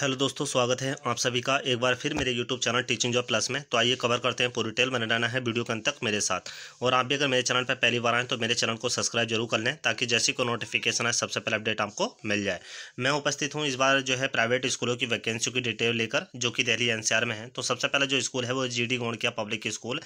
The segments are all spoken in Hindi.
हेलो दोस्तों स्वागत है आप सभी का एक बार फिर मेरे YouTube channel teaching job plus में तो आइए कवर करते हैं पूरी डिटेल बने रहना है वीडियो के अंत तक मेरे साथ और आप भी अगर मेरे चैनल पर पहली बार आएँ तो मेरे चैनल को सब्सक्राइब जरूर कर लें ताकि जैसी कोई नोटिफिकेशन है सबसे पहले अपडेट आपको मिल जाए मैं उपस्थित हूँ इस बार जो है प्राइवेट स्कूलों की वैकेंसी की डिटेल लेकर जो कि दिल्ली एन में है तो सबसे पहले जो स्कूल है वो G D Goenka public school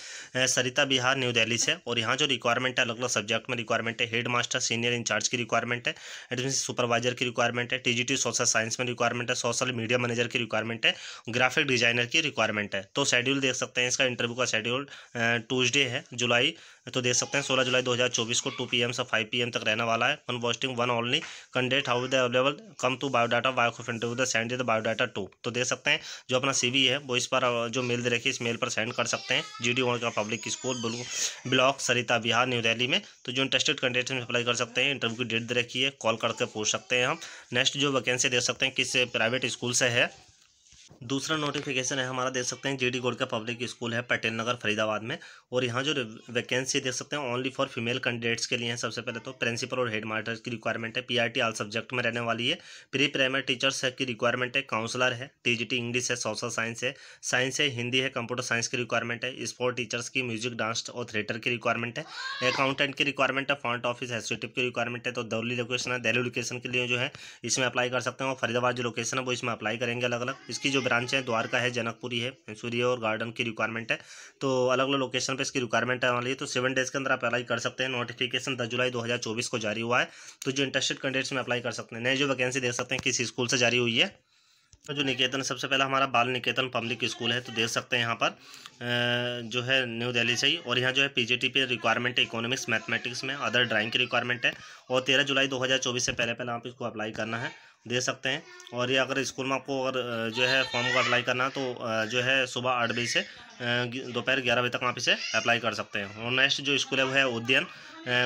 Sarita Vihar new Delhi से और यहाँ जो रिक्वायरमेंट है अलग अलग सब्जेक्ट में रिक्वायरमेंट है हेड मास्टर सीनियर इंचार्ज की रिक्वायरमेंट है एडमिशन सुपरवाइजर की रिक्वायरमेंट है टी सोशल साइंस में रिक्वायरमेंट है सोशल मीडिया मैनेजर की रिक्वायरमेंट है ग्राफिक डिजाइनर की रिक्वायरमेंट है तो शेड्यूल देख सकते हैं इसका इंटरव्यू का शेड्यूल ट्यूजडे है जुलाई तो देख सकते हैं सोलह जुलाई दो को टू पी से फाइव पी तक रहने वाला है one posting one only candidate how the available come to biodata bio of interview the send the biodata to तो देख सकते हैं जो अपना सी है वो इस पर जो मेल दे रखी इस मेल पर सेंड कर सकते हैं जी डी का public school block Sarita Vihar new Delhi में तो जो इंटरेस्टेड कैंडिडेट में अप्लाई कर सकते हैं इंटरव्यू की डेट दे रखी है कॉल करके पूछ सकते हैं हम नेक्स्ट जो वैकेंसी दे सकते हैं किस प्राइवेट स्कूल से है दूसरा नोटिफिकेशन है हमारा देख सकते हैं जीडी गोड का पब्लिक स्कूल है पटेल नगर फरीदाबाद में और यहाँ जो वैकेंसी देख सकते हैं ओनली फॉर फीमेल कैंडिडेट्स के लिए हैं सबसे पहले तो प्रिंसिपल और हेड मास्टर की रिक्वायरमेंट है पीआरटी आल सब्जेक्ट में रहने वाली है प्री प्राइमरी टीचर्स है की रिक्वायरमेंट है काउंसलर है टी इंग्लिश है सोशल साइंस है साइंस है हिंदी है कंप्यूटर साइंस की रिक्वायरमेंट है स्पोर्ट टीचर्स की म्यूजिक डांस और थिएटर की रिक्वायरमेंट है अकाउंटेंट की रिक्वायरमेंट है फ्रंट ऑफिस एसोटिव की रिक्वायरमेंट है तो दौली लोकेशन है दहली लोकेशन के लिए जो है इसमें अप्लाई कर सकते हैं और फरीदाबाद जो लोकेशन है वो इसमें अप्लाई करेंगे अलग अलग इसकी जो ब्रांच है द्वारका है जनकपुरी है सूर्य और गार्डन की रिक्वायरमेंट है तो अलग अलग लोकेशन पर इसकी रिक्वायरमेंट है वाली तो सेवन डेज के अंदर आप अप्लाई कर सकते हैं नोटिफिकेशन दस जुलाई दो को जारी हुआ है तो जो इंटरेस्टेड कैंडिडेट्स में अप्लाई कर सकते हैं नए जो वैकेंसी देख सकते हैं किसी स्कूल से जारी हुई है तो जो निकेतन सबसे पहला हमारा बाल निकेतन पब्लिक स्कूल है तो देख सकते हैं यहाँ पर जो है न्यू दिल्ली से ही और यहाँ जो है पीजीटी पे रिक्वायरमेंट है इकोनॉमिक्स मैथमेटिक्स में अदर ड्राइंग की रिक्वायरमेंट है और तेरह जुलाई 2024 से पहले पहले आप इसको अप्लाई करना है दे सकते हैं और ये अगर स्कूल में आपको अगर जो है फॉर्म को अप्लाई करना तो जो है सुबह आठ बजे से दोपहर ग्यारह बजे तक आप इसे अप्लाई कर सकते हैं और नेक्स्ट जो स्कूल है वो है उद्यन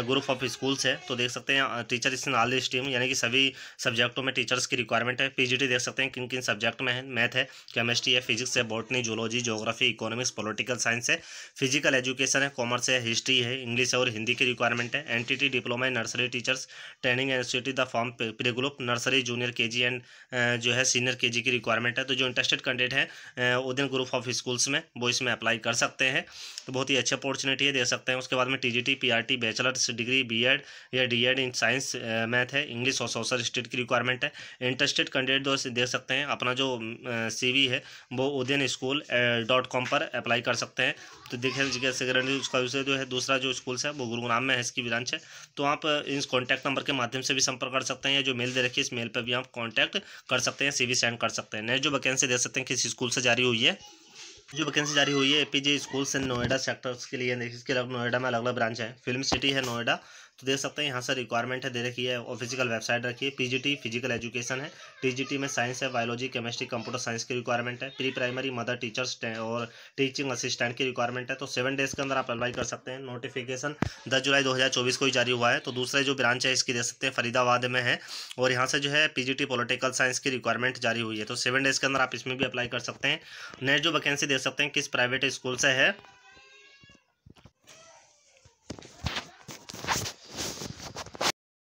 ग्रुप ऑफ स्कूल्स है तो देख सकते हैं टीचर इस ऑल स्ट्रीम यानी कि सभी सब्जेक्टों में टीचर्स की रिक्वायरमेंट है पीजीटी देख सकते हैं किन किन सब्जेक्ट में है मैथ है केमिस्ट्री है फिजिक्स है botany zoology geography economics political science है फिजिकल एजुकेशन है कॉमर्स है हिस्ट्री है इंग्लिश है और हिंदी की रिक्वायरमेंट है एन डिप्लोमा है nursery teachers training and the form pre group nursery junior junior K G and जो है सीनियर के जी की रिक्वायरमेंट है तो जो इंटरेस्टेड कैंडिडेट हैं उदयन ग्रुप ऑफ स्कूल्स में वो इसमें अप्लाई कर सकते हैं तो बहुत ही अच्छी अपॉर्चुनिटी है दे सकते हैं उसके बाद में T G T P R T bachelors degree B Ed या D Ed in science math है इंग्लिश और सोशल स्टडी की रिक्वायरमेंट है इंटरेस्टेड कैंडिडेट दोस्त देख सकते हैं अपना जो सी uh, वी है वो उदयन स्कूल डॉट कॉम पर अप्लाई कर सकते हैं तो देखिए सेक्रेटरी उसका विषय जो है दूसरा जो स्कूल्स है वो गुरुग्राम में है इसकी ब्रांच है तो आप uh, इस कॉन्टैक्ट नंबर के माध्यम से भी संपर्क कर सकते हैं या जो मेल दे रखी है इस मेल पर भी आप कॉन्टैक्ट कर सकते हैं सी सेंड कर सकते हैं नेक्स्ट जो वैकेंसी दे सकते हैं किस स्कूल से जारी हुई है जो वैकेंसी जारी हुई है APJ schools and Noida sectors के लिए इसके अलग नोएडा में अलग अलग ब्रांच है फिल्म सिटी है नोएडा तो देख सकते हैं यहाँ से रिक्वायरमेंट है दे रखी है ऑफिसिकल वेबसाइट रखी है पीजीटी फिजिकल एजुकेशन है टीजीटी में साइंस है बायोलॉजी केमिस्ट्री कंप्यूटर साइंस की रिक्वायरमेंट है प्री प्राइमरी मदर टीचर्स और टीचिंग असिस्टेंट की रिक्वायरमेंट है तो सेवन डेज के अंदर आप अप्लाई कर सकते हैं नोटिफिकेशन दस जुलाई दो को ही जारी हुआ है तो दूसरे जो ब्रांच है इसकी देख सकते हैं फरीदाबाद में है और यहाँ से जो है पी जी साइंस की रिक्वायरमेंट जारी हुई है तो सेवन डेज के अंदर आप इसमें भी अप्लाई कर सकते हैं नेक्स्ट जो वैकेंसी देख सकते हैं किस प्राइवेट स्कूल से है